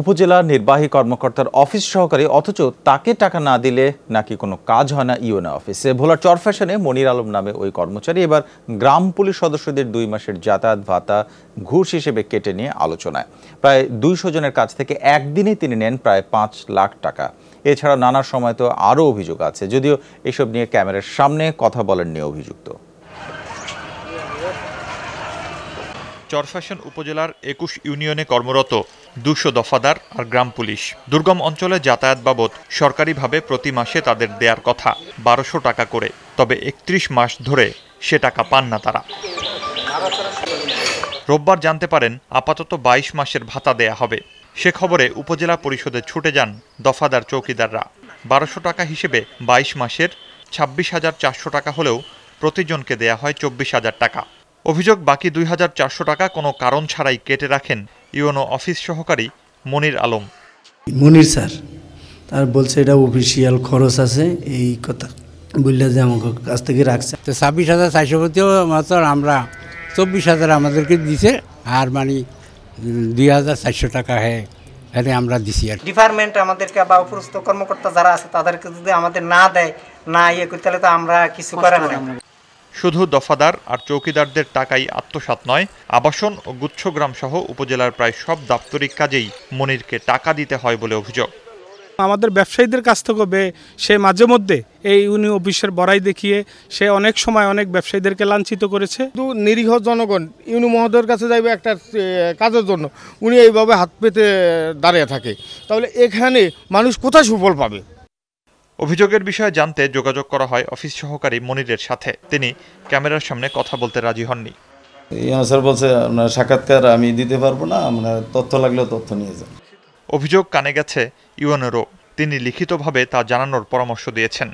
উপজেলা নির্বাহী কর্মকর্তার অফিস সহকারী অথচ তাকে টাকা না দিলে নাকি কোনো কাজ হয় না ইউএনএ অফিসে ভোলার চরফ্যাশনে মনির আলম নামে ওই কর্মচারী এবার গ্রাম পুলিশ সদস্যদের দুই মাসের যাতায়াত ভাতা ঘুষ হিসেবে কেটে নিয়ে আলোচনায় প্রায় দুইশো জনের কাছ থেকে একদিনে তিনি নেন প্রায় পাঁচ লাখ টাকা এছাড়া নানা সময় তো আরও অভিযোগ আছে যদিও এসব নিয়ে ক্যামেরার সামনে কথা বলেননি অভিযুক্ত চরফ্যাশন উপজেলার একুশ ইউনিয়নে কর্মরত দুশো দফাদার আর গ্রাম পুলিশ দুর্গম অঞ্চলে যাতায়াত বাবদ সরকারিভাবে প্রতি মাসে তাদের দেয়ার কথা বারোশো টাকা করে তবে একত্রিশ মাস ধরে সে টাকা পান না তারা রোববার জানতে পারেন আপাতত ২২ মাসের ভাতা দেয়া হবে সে খবরে উপজেলা পরিষদে ছুটে যান দফাদার চৌকিদাররা বারোশো টাকা হিসেবে ২২ মাসের ছাব্বিশ হাজার চারশো টাকা হলেও প্রতিজনকে দেয়া হয় চব্বিশ হাজার টাকা অভিযোগ বাকি দুই হাজার চারশো টাকা কোনো কারণ ছাড়াই কেটে রাখেন ইউনো অফিস সহকারী মনির আলম মনির স্যার আর বলছে এটা অফিসিয়াল খরচ আছে এই কথা বললে যে আমাকে কাছ থেকে রাখছে তো ছাব্বিশ হাজার চারশো প্রতিও মাত্র আমরা চব্বিশ হাজার আমাদেরকে দিছে আর মানে দুই হাজার চারশো টাকা হ্যাঁ এখানে আমরা দিছি আর ডিপার্টমেন্ট আমাদেরকে বা উপরস্থ কর্মকর্তা যারা আছে তাদেরকে যদি আমাদের না দেয় না ইয়ে করতে তাহলে তো আমরা কিছু করার শুধু দফাদার আর চৌকিদারদের টাকাই আত্মসাত নয় আবাসন ও গুচ্ছগ্রাম সহ উপজেলার প্রায় সব দাপ্তরিক কাজেই মনিরকে টাকা দিতে হয় বলে অভিযোগ আমাদের ব্যবসায়ীদের কাছ থেকে সে মাঝে মধ্যে এই ইউনি অফিসের বড়াই দেখিয়ে সে অনেক সময় অনেক ব্যবসায়ীদেরকে লাঞ্ছিত করেছে কিন্তু নিরীহ জনগণ ইউনি মহোদয়ের কাছে যাইবে একটা কাজের জন্য উনি এইভাবে হাত পেতে দাঁড়িয়ে থাকে তাহলে এখানে মানুষ কোথায় সুফল পাবে অভিযোগের বিষয়ে জানতে যোগাযোগ করা হয় অফিস সহকারী মনিরের সাথে তিনি ক্যামেরার সামনে কথা বলতে রাজি হননি স্যার বলছে আপনার সাক্ষাৎকার আমি দিতে পারবো না আপনার তথ্য লাগলেও তথ্য নিয়ে যান অভিযোগ কানে গেছে ইউএনেরও তিনি লিখিতভাবে তা জানানোর পরামর্শ দিয়েছেন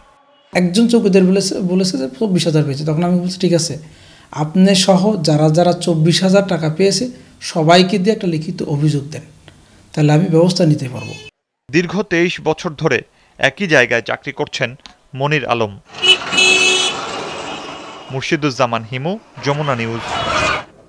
একজন চৌকিদার বলেছে বলেছে যে চব্বিশ হাজার পেয়েছে তখন আমি বলছি ঠিক আছে আপনি সহ যারা যারা চব্বিশ হাজার টাকা পেয়েছে সবাইকে দিয়ে একটা লিখিত অভিযোগ দেন তাহলে আমি ব্যবস্থা নিতে পারবো দীর্ঘ তেইশ বছর ধরে একই জায়গায় চাকরি করছেন মনির আলম মুর্শিদুজ্জামান হিমু যমুনা নিউজ